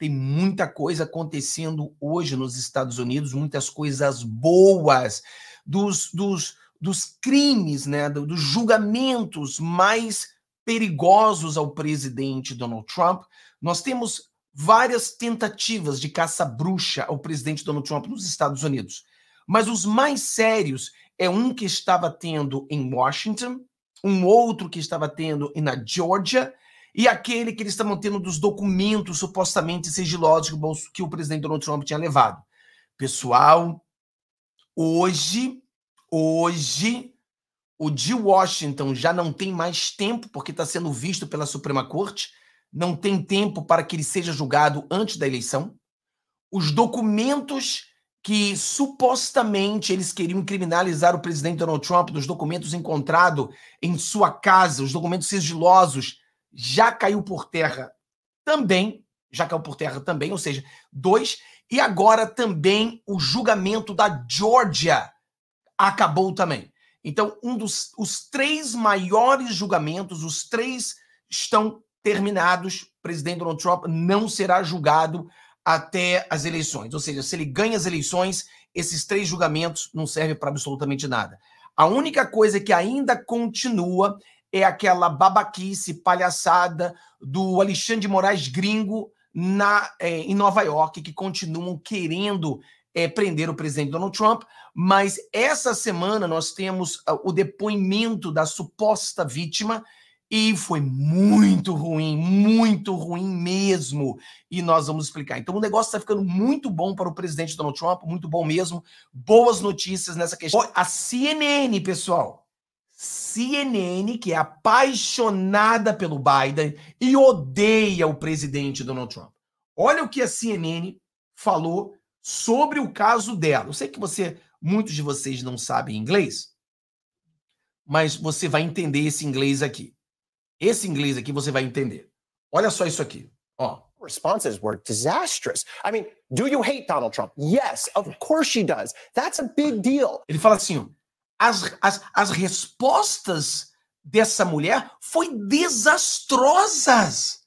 Tem muita coisa acontecendo hoje nos Estados Unidos, muitas coisas boas dos, dos, dos crimes, né, dos julgamentos mais perigosos ao presidente Donald Trump. Nós temos várias tentativas de caça-bruxa ao presidente Donald Trump nos Estados Unidos. Mas os mais sérios é um que estava tendo em Washington, um outro que estava tendo na Georgia e aquele que eles estão mantendo dos documentos supostamente sigilosos que o presidente Donald Trump tinha levado. Pessoal, hoje, hoje, o de Washington já não tem mais tempo, porque está sendo visto pela Suprema Corte, não tem tempo para que ele seja julgado antes da eleição. Os documentos que supostamente eles queriam criminalizar o presidente Donald Trump dos documentos encontrados em sua casa, os documentos sigilosos já caiu por terra também, já caiu por terra também, ou seja, dois, e agora também o julgamento da Georgia acabou também. Então, um dos os três maiores julgamentos, os três estão terminados. O presidente Donald Trump não será julgado até as eleições. Ou seja, se ele ganha as eleições, esses três julgamentos não servem para absolutamente nada. A única coisa que ainda continua é aquela babaquice, palhaçada do Alexandre de Moraes gringo na, é, em Nova York, que continuam querendo é, prender o presidente Donald Trump. Mas essa semana nós temos ah, o depoimento da suposta vítima. E foi muito ruim, muito ruim mesmo. E nós vamos explicar. Então, o negócio está ficando muito bom para o presidente Donald Trump, muito bom mesmo. Boas notícias nessa questão. A CNN, pessoal, CNN, que é apaixonada pelo Biden e odeia o presidente Donald Trump. Olha o que a CNN falou sobre o caso dela. Eu sei que você, muitos de vocês não sabem inglês, mas você vai entender esse inglês aqui. Esse inglês aqui você vai entender. Olha só isso aqui. Ó. Responses were disastrous. I mean, do you hate Donald Trump? Yes, of course she does. That's a big deal. Ele fala assim, as, as, as respostas dessa mulher foi desastrosas.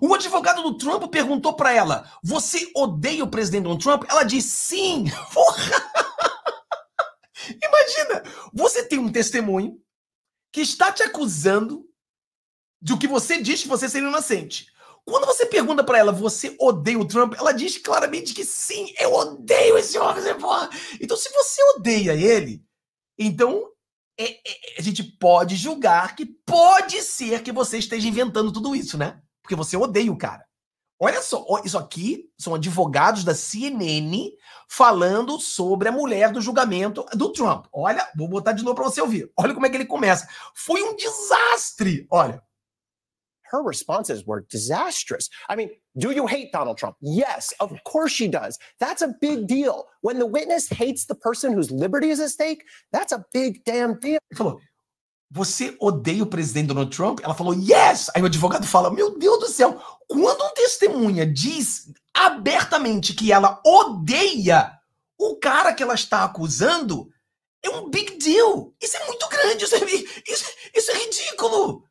O advogado do Trump perguntou para ela: Você odeia o presidente Donald Trump? Ela disse sim. Porra! Imagina, você tem um testemunho que está te acusando de o que você diz que você seria inocente. Quando você pergunta para ela, você odeia o Trump? Ela diz claramente que sim, eu odeio esse homem. Porra. Então, se você odeia ele, então, é, é, a gente pode julgar que pode ser que você esteja inventando tudo isso, né? Porque você odeia o cara. Olha só, isso aqui são advogados da CNN falando sobre a mulher do julgamento do Trump. Olha, vou botar de novo para você ouvir. Olha como é que ele começa. Foi um desastre. Olha, her responses were disastrous. I mean, do you hate Donald Trump? Yes, of course she does. That's a big deal. When the witness hates the person whose liberty is at stake, that's a big damn deal. Falou, você odeia o presidente Donald Trump? Ela falou, yes! Aí o advogado fala, meu Deus do céu, quando um testemunha diz abertamente que ela odeia o cara que ela está acusando, é um big deal. Isso é muito grande, isso é, isso, isso é ridículo.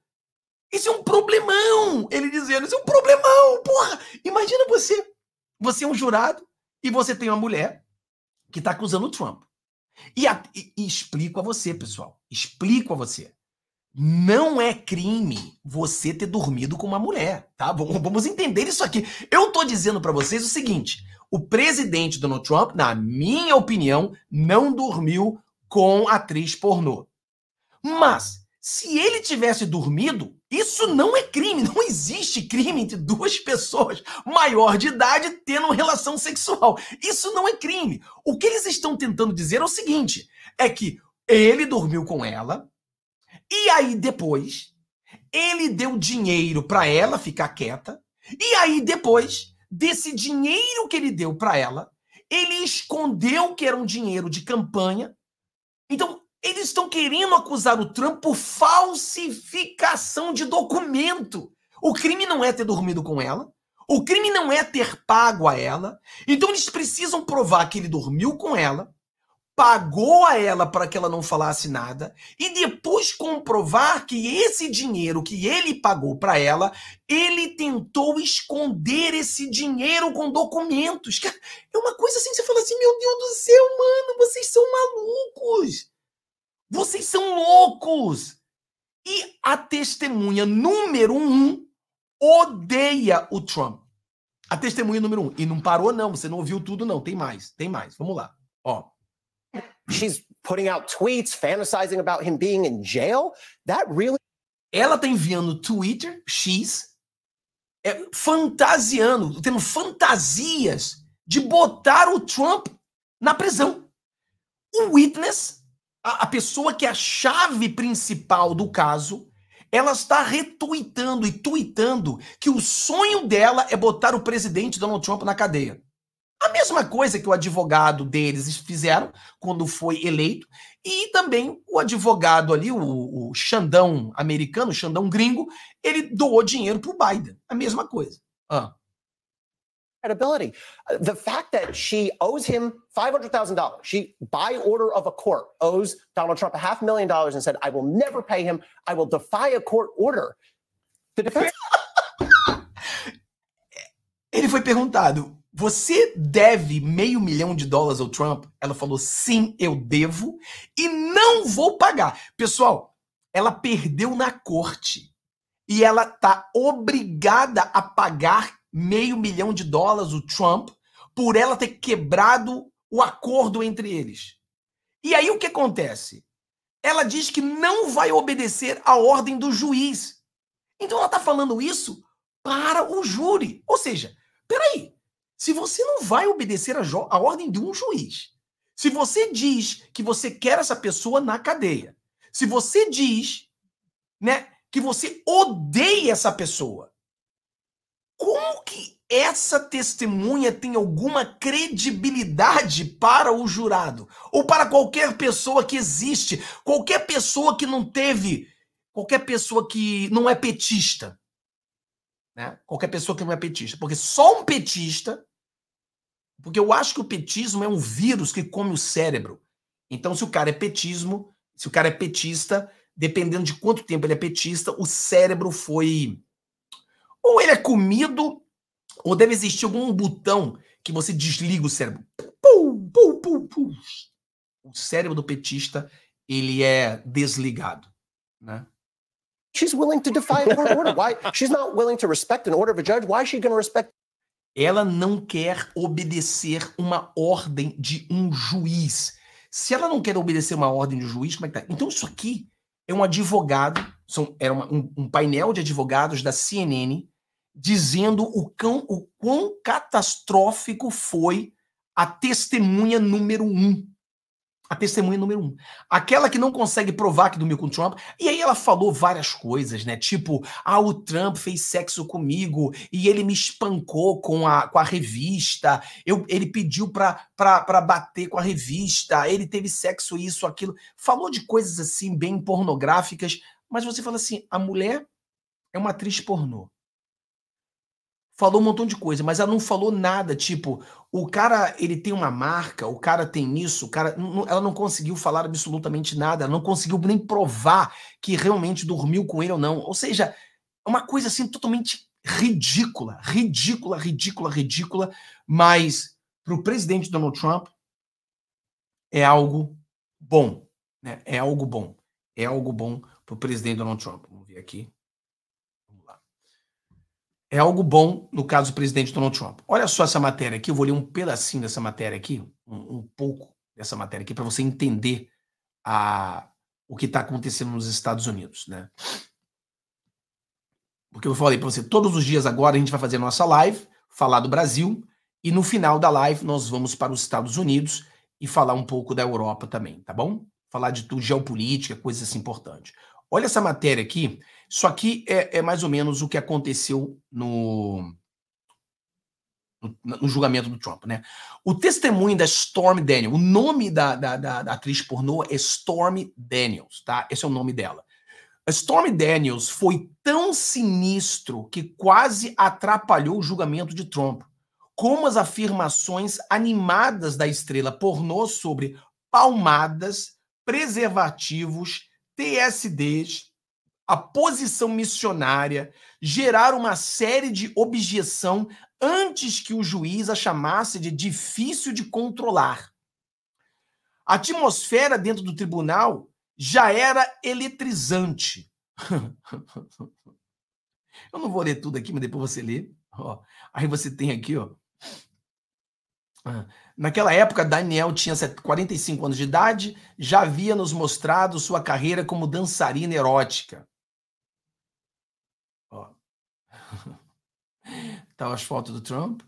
Isso é um problemão, ele dizendo, isso é um problemão, porra. Imagina você, você é um jurado e você tem uma mulher que está acusando o Trump. E, a, e, e explico a você, pessoal, explico a você. Não é crime você ter dormido com uma mulher, tá? Vamos, vamos entender isso aqui. Eu tô dizendo para vocês o seguinte: o presidente Donald Trump, na minha opinião, não dormiu com atriz pornô. Mas se ele tivesse dormido, isso não é crime, não existe crime entre duas pessoas maior de idade tendo relação sexual. Isso não é crime. O que eles estão tentando dizer é o seguinte: é que ele dormiu com ela e aí depois ele deu dinheiro para ela ficar quieta e aí depois desse dinheiro que ele deu para ela, ele escondeu que era um dinheiro de campanha. Então eles estão querendo acusar o Trump por falsificação de documento. O crime não é ter dormido com ela, o crime não é ter pago a ela. Então eles precisam provar que ele dormiu com ela, pagou a ela para que ela não falasse nada e depois comprovar que esse dinheiro que ele pagou para ela, ele tentou esconder esse dinheiro com documentos. é uma coisa assim, você fala assim, meu Deus do céu, mano, vocês são malucos. Vocês são loucos! E a testemunha número um odeia o Trump. A testemunha número um. E não parou, não. Você não ouviu tudo, não. Tem mais, tem mais. Vamos lá. Ó. She's putting out tweets, fantasizing about him being in jail. That really. Ela tá enviando Twitter, X, é, fantasiando, tendo fantasias de botar o Trump na prisão. O Witness a, a pessoa que é a chave principal do caso, ela está retuitando e tuitando que o sonho dela é botar o presidente Donald Trump na cadeia. A mesma coisa que o advogado deles fizeram quando foi eleito, e também o advogado ali, o, o Xandão americano, o Xandão gringo, ele doou dinheiro para o Biden. A mesma coisa. Ah credibility. Uh, the fact that she owes him $500,000, she, by order of a court, owes Donald Trump a half million dollars and said, I will never pay him. I will defy a court order. The defense. Ele foi perguntado: Você deve meio milhão de dólares ao Trump? Ela falou: Sim, eu devo e não vou pagar. Pessoal, ela perdeu na corte e ela tá obrigada a pagar meio milhão de dólares o Trump por ela ter quebrado o acordo entre eles. E aí o que acontece? Ela diz que não vai obedecer à ordem do juiz. Então ela está falando isso para o júri. Ou seja, peraí, se você não vai obedecer à ordem de um juiz, se você diz que você quer essa pessoa na cadeia, se você diz né, que você odeia essa pessoa, como que essa testemunha tem alguma credibilidade para o jurado? Ou para qualquer pessoa que existe? Qualquer pessoa que não teve. Qualquer pessoa que não é petista. Né? Qualquer pessoa que não é petista. Porque só um petista. Porque eu acho que o petismo é um vírus que come o cérebro. Então, se o cara é petismo, se o cara é petista, dependendo de quanto tempo ele é petista, o cérebro foi ou ele é comido, ou deve existir algum botão que você desliga o cérebro. Pum, pum, pum, pum. O cérebro do petista, ele é desligado, né? She's willing to defy order. Why? She's not willing to respect an order of a judge. Why is she going to respect? Ela não quer obedecer uma ordem de um juiz. Se ela não quer obedecer uma ordem de um juiz, como é que tá? Então isso aqui é um advogado, são, era uma, um, um painel de advogados da CNN dizendo o quão, o quão catastrófico foi a testemunha número um. A testemunha número um. Aquela que não consegue provar que dormiu com o Trump. E aí ela falou várias coisas, né? Tipo, ah, o Trump fez sexo comigo e ele me espancou com a, com a revista. Eu, ele pediu pra, pra, pra bater com a revista. Ele teve sexo, isso, aquilo. Falou de coisas assim, bem pornográficas. Mas você fala assim: a mulher é uma atriz pornô falou um montão de coisa, mas ela não falou nada, tipo, o cara, ele tem uma marca, o cara tem isso, o cara, ela não conseguiu falar absolutamente nada, ela não conseguiu nem provar que realmente dormiu com ele ou não. Ou seja, é uma coisa assim totalmente ridícula, ridícula, ridícula, ridícula, mas para o presidente Donald Trump é algo bom, né? É algo bom. É algo bom para o presidente Donald Trump. Vamos ver aqui é algo bom no caso do presidente Donald Trump. Olha só essa matéria aqui, eu vou ler um pedacinho dessa matéria aqui, um, um pouco dessa matéria aqui, para você entender a, o que está acontecendo nos Estados Unidos, né? Porque eu falei para você, todos os dias agora a gente vai fazer a nossa live, falar do Brasil, e no final da live nós vamos para os Estados Unidos e falar um pouco da Europa também, tá bom? Falar de tudo, geopolítica, coisas assim importantes. Olha essa matéria aqui, isso aqui é, é mais ou menos o que aconteceu no, no, no, julgamento do Trump, né? O testemunho da Storm Daniel, o nome da, da, da, da atriz pornô é Storm Daniels, tá? Esse é o nome dela. A Storm Daniels foi tão sinistro que quase atrapalhou o julgamento de Trump, como as afirmações animadas da estrela pornô sobre palmadas, preservativos, TSDs a posição missionária, gerar uma série de objeção antes que o juiz a chamasse de difícil de controlar. A atmosfera dentro do tribunal já era eletrizante. Eu não vou ler tudo aqui, mas depois você lê. Ó, aí você tem aqui, ó. Ah, naquela época, Daniel tinha 45 anos de idade, já havia nos mostrado sua carreira como dançarina erótica. Estão tá, as fotos do Trump.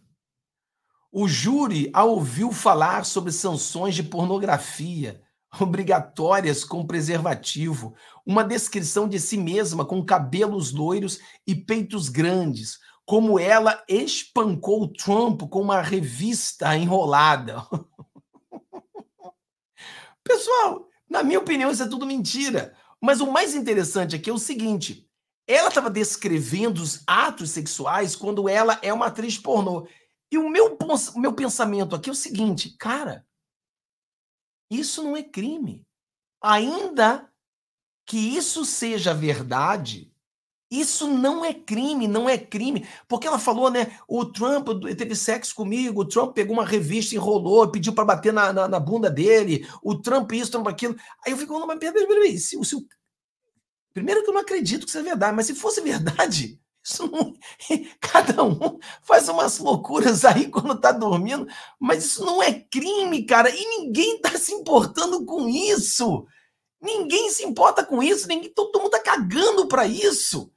O júri a ouviu falar sobre sanções de pornografia obrigatórias com preservativo, uma descrição de si mesma com cabelos loiros e peitos grandes, como ela espancou o Trump com uma revista enrolada. Pessoal, na minha opinião, isso é tudo mentira. Mas o mais interessante aqui é o seguinte: ela estava descrevendo os atos sexuais quando ela é uma atriz pornô. E o meu, o meu pensamento aqui é o seguinte, cara, isso não é crime. Ainda que isso seja verdade, isso não é crime, não é crime. Porque ela falou, né? O Trump teve sexo comigo, o Trump pegou uma revista, enrolou, pediu para bater na, na, na, bunda dele, o Trump isso, Trump aquilo. Aí eu fico, mas peraí, peraí, se, Primeiro que eu não acredito que isso é verdade, mas se fosse verdade, isso não... cada um faz umas loucuras aí quando está dormindo, mas isso não é crime, cara, e ninguém está se importando com isso. Ninguém se importa com isso, ninguém, todo mundo está cagando para isso.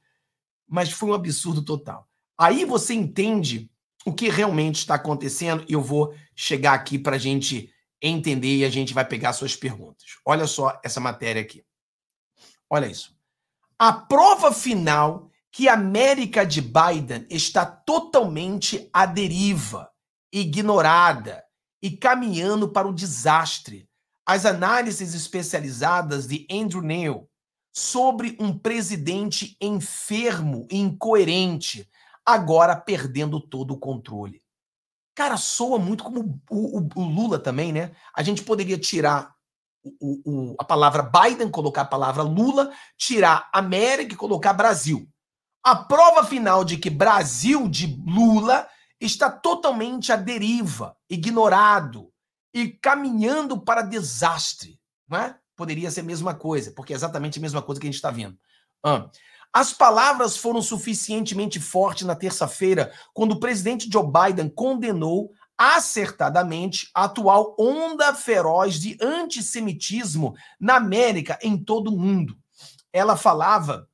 Mas foi um absurdo total. Aí você entende o que realmente está acontecendo e eu vou chegar aqui para a gente entender e a gente vai pegar suas perguntas. Olha só essa matéria aqui. Olha isso. A prova final que a América de Biden está totalmente à deriva, ignorada e caminhando para o desastre. As análises especializadas de Andrew Neil sobre um presidente enfermo e incoerente, agora perdendo todo o controle. Cara, soa muito como o, o, o Lula também, né? A gente poderia tirar o, o, a palavra Biden, colocar a palavra Lula, tirar América e colocar Brasil. A prova final de que Brasil de Lula está totalmente à deriva, ignorado e caminhando para desastre. Não é? Poderia ser a mesma coisa, porque é exatamente a mesma coisa que a gente está vendo. Ah. As palavras foram suficientemente fortes na terça-feira, quando o presidente Joe Biden condenou acertadamente a atual onda feroz de antissemitismo na América, em todo o mundo. Ela falava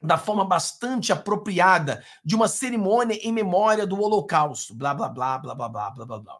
da forma bastante apropriada de uma cerimônia em memória do Holocausto, blá blá blá blá blá blá blá blá.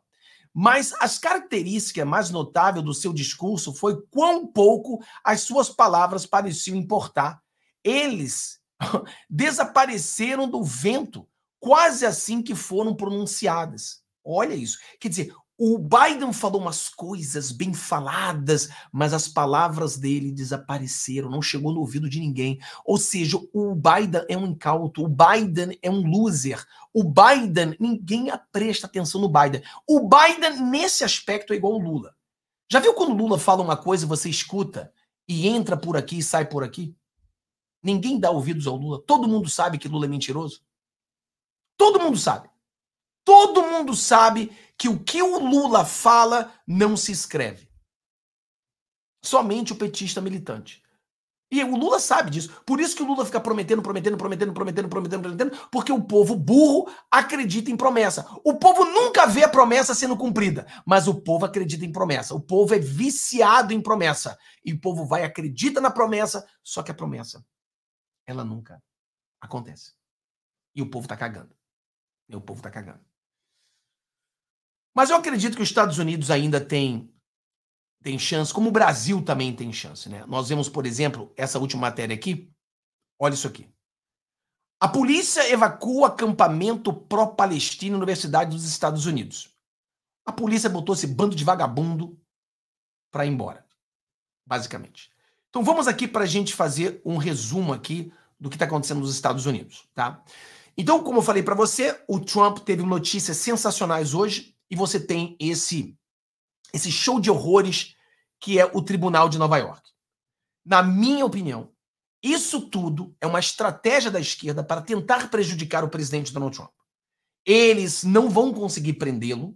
Mas as características mais notáveis do seu discurso foi quão pouco as suas palavras pareciam importar. Eles desapareceram do vento, quase assim que foram pronunciadas. Olha isso. Quer dizer, o Biden falou umas coisas bem faladas, mas as palavras dele desapareceram, não chegou no ouvido de ninguém. Ou seja, o Biden é um incauto, o Biden é um loser. O Biden, ninguém presta atenção no Biden. O Biden, nesse aspecto, é igual o Lula. Já viu quando o Lula fala uma coisa, você escuta e entra por aqui e sai por aqui? Ninguém dá ouvidos ao Lula. Todo mundo sabe que Lula é mentiroso. Todo mundo sabe. Todo mundo sabe que o que o Lula fala não se escreve. Somente o petista militante. E o Lula sabe disso. Por isso que o Lula fica prometendo, prometendo, prometendo, prometendo, prometendo, prometendo, porque o povo burro acredita em promessa. O povo nunca vê a promessa sendo cumprida, mas o povo acredita em promessa. O povo é viciado em promessa. E o povo vai, acredita na promessa, só que a promessa, ela nunca acontece. E o povo tá cagando. E o povo tá cagando. Mas eu acredito que os Estados Unidos ainda tem, tem chance, como o Brasil também tem chance, né? Nós vemos, por exemplo, essa última matéria aqui. Olha isso aqui. A polícia evacua acampamento pró-palestino na Universidade dos Estados Unidos. A polícia botou esse bando de vagabundo para ir embora, basicamente. Então vamos aqui para a gente fazer um resumo aqui do que está acontecendo nos Estados Unidos, tá? Então, como eu falei para você, o Trump teve notícias sensacionais hoje e você tem esse esse show de horrores que é o Tribunal de Nova York. Na minha opinião, isso tudo é uma estratégia da esquerda para tentar prejudicar o presidente Donald Trump. Eles não vão conseguir prendê-lo,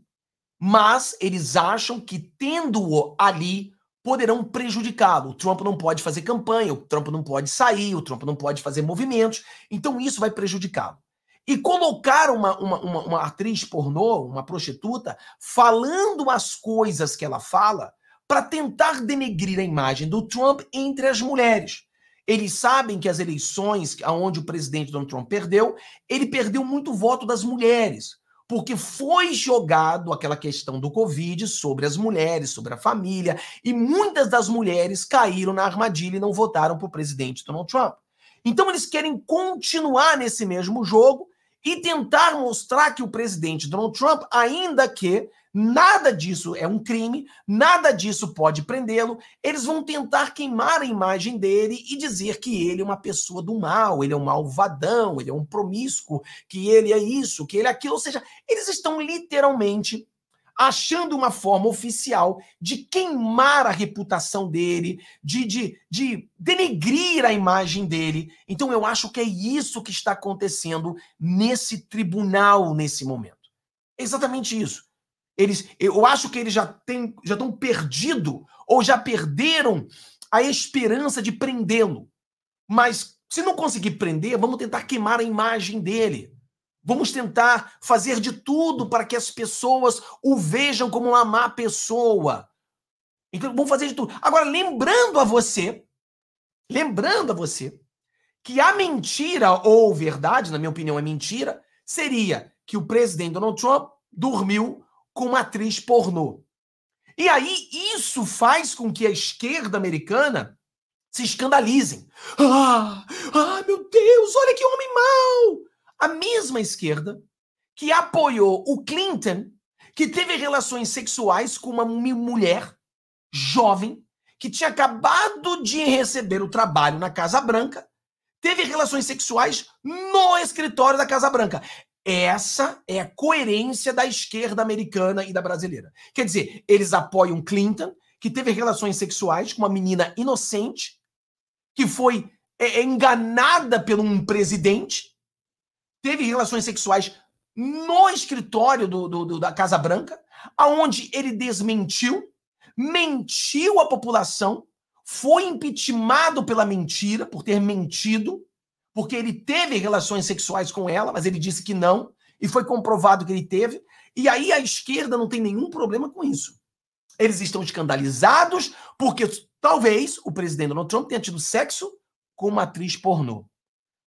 mas eles acham que tendo-o ali poderão prejudicá-lo. O Trump não pode fazer campanha, o Trump não pode sair, o Trump não pode fazer movimentos, então isso vai prejudicá-lo e colocar uma, uma, uma, uma, atriz pornô, uma prostituta, falando as coisas que ela fala para tentar denegrir a imagem do Trump entre as mulheres. Eles sabem que as eleições onde o presidente Donald Trump perdeu, ele perdeu muito voto das mulheres, porque foi jogado aquela questão do Covid sobre as mulheres, sobre a família, e muitas das mulheres caíram na armadilha e não votaram para o presidente Donald Trump. Então eles querem continuar nesse mesmo jogo e tentar mostrar que o presidente Donald Trump, ainda que nada disso é um crime, nada disso pode prendê-lo, eles vão tentar queimar a imagem dele e dizer que ele é uma pessoa do mal, ele é um malvadão, ele é um promíscuo, que ele é isso, que ele é aquilo, ou seja, eles estão literalmente achando uma forma oficial de queimar a reputação dele, de, de, de denegrir a imagem dele. Então eu acho que é isso que está acontecendo nesse tribunal nesse momento. É exatamente isso. Eles, eu acho que eles já têm, já estão perdido ou já perderam a esperança de prendê-lo. Mas se não conseguir prender, vamos tentar queimar a imagem dele. Vamos tentar fazer de tudo para que as pessoas o vejam como uma má pessoa. Então, vamos fazer de tudo. Agora, lembrando a você, lembrando a você, que a mentira ou verdade, na minha opinião, é mentira, seria que o presidente Donald Trump dormiu com uma atriz pornô. E aí, isso faz com que a esquerda americana se escandalizem. Ah, ah, meu Deus, olha que homem mau! A mesma esquerda que apoiou o Clinton, que teve relações sexuais com uma mulher jovem que tinha acabado de receber o trabalho na Casa Branca, teve relações sexuais no escritório da Casa Branca. Essa é a coerência da esquerda americana e da brasileira. Quer dizer, eles apoiam Clinton, que teve relações sexuais com uma menina inocente, que foi é, é enganada por um presidente, teve relações sexuais no escritório do, do, do, da Casa Branca, aonde ele desmentiu, mentiu à população, foi impeachmentado pela mentira, por ter mentido, porque ele teve relações sexuais com ela, mas ele disse que não, e foi comprovado que ele teve. E aí a esquerda não tem nenhum problema com isso. Eles estão escandalizados porque talvez o presidente Donald Trump tenha tido sexo com uma atriz pornô.